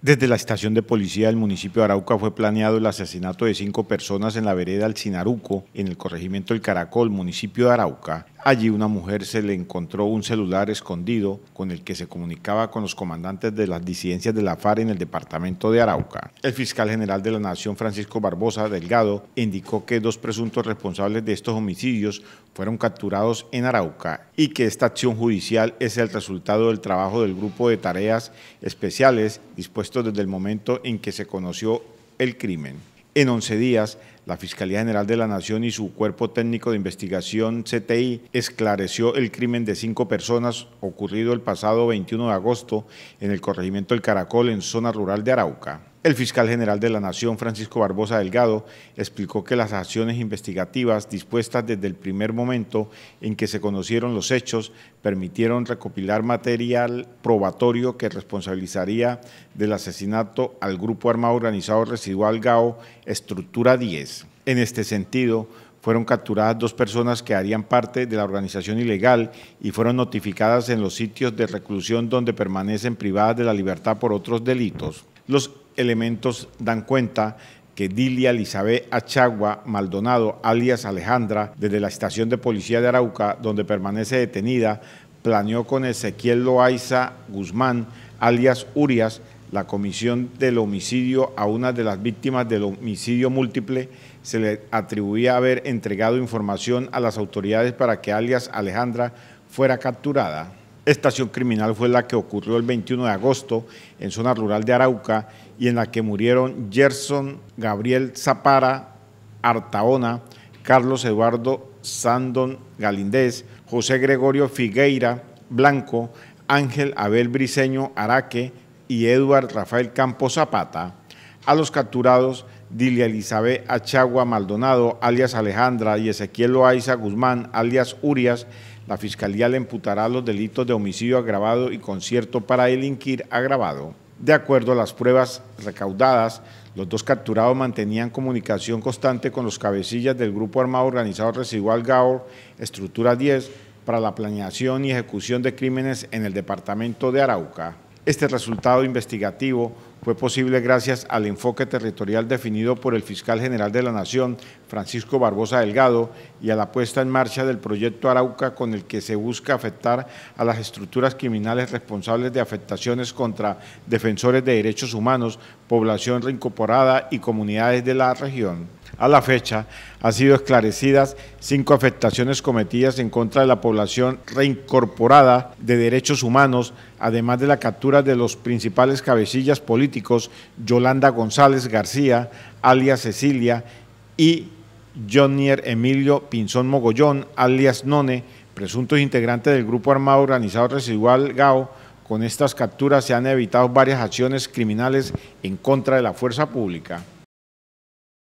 Desde la estación de policía del municipio de Arauca fue planeado el asesinato de cinco personas en la vereda Alcinaruco, en el corregimiento El Caracol, municipio de Arauca. Allí una mujer se le encontró un celular escondido con el que se comunicaba con los comandantes de las disidencias de la FARC en el departamento de Arauca. El fiscal general de la Nación, Francisco Barbosa Delgado, indicó que dos presuntos responsables de estos homicidios fueron capturados en Arauca y que esta acción judicial es el resultado del trabajo del grupo de tareas especiales dispuesto desde el momento en que se conoció el crimen en 11 días, la Fiscalía General de la Nación y su Cuerpo Técnico de Investigación, CTI, esclareció el crimen de cinco personas ocurrido el pasado 21 de agosto en el corregimiento del Caracol, en zona rural de Arauca. El fiscal general de la Nación, Francisco Barbosa Delgado, explicó que las acciones investigativas dispuestas desde el primer momento en que se conocieron los hechos permitieron recopilar material probatorio que responsabilizaría del asesinato al Grupo Armado Organizado Residual GAO Estructura 10. En este sentido, fueron capturadas dos personas que harían parte de la organización ilegal y fueron notificadas en los sitios de reclusión donde permanecen privadas de la libertad por otros delitos. Los elementos dan cuenta que Dilia Elizabeth Achagua Maldonado, alias Alejandra, desde la estación de policía de Arauca, donde permanece detenida, planeó con Ezequiel Loaiza Guzmán, alias Urias, la comisión del homicidio a una de las víctimas del homicidio múltiple. Se le atribuía haber entregado información a las autoridades para que alias Alejandra fuera capturada estación criminal fue la que ocurrió el 21 de agosto en zona rural de Arauca y en la que murieron Gerson Gabriel Zapara Artaona, Carlos Eduardo Sandón Galindez, José Gregorio Figueira Blanco, Ángel Abel Briseño Araque y Eduard Rafael Campos Zapata. A los capturados Dilia Elizabeth Achagua Maldonado, alias Alejandra, y Ezequiel Loaiza Guzmán, alias Urias, la Fiscalía le imputará los delitos de homicidio agravado y concierto para delinquir agravado. De acuerdo a las pruebas recaudadas, los dos capturados mantenían comunicación constante con los cabecillas del Grupo Armado Organizado Residual GAOR, Estructura 10, para la planeación y ejecución de crímenes en el departamento de Arauca. Este resultado investigativo fue posible gracias al enfoque territorial definido por el fiscal general de la Nación, Francisco Barbosa Delgado, y a la puesta en marcha del proyecto Arauca con el que se busca afectar a las estructuras criminales responsables de afectaciones contra defensores de derechos humanos, población reincorporada y comunidades de la región. A la fecha, han sido esclarecidas cinco afectaciones cometidas en contra de la población reincorporada de derechos humanos, además de la captura de los principales cabecillas políticos Yolanda González García, alias Cecilia, y Jonier Emilio Pinzón Mogollón, alias None, presuntos integrantes del Grupo Armado Organizado Residual GAO. Con estas capturas se han evitado varias acciones criminales en contra de la fuerza pública.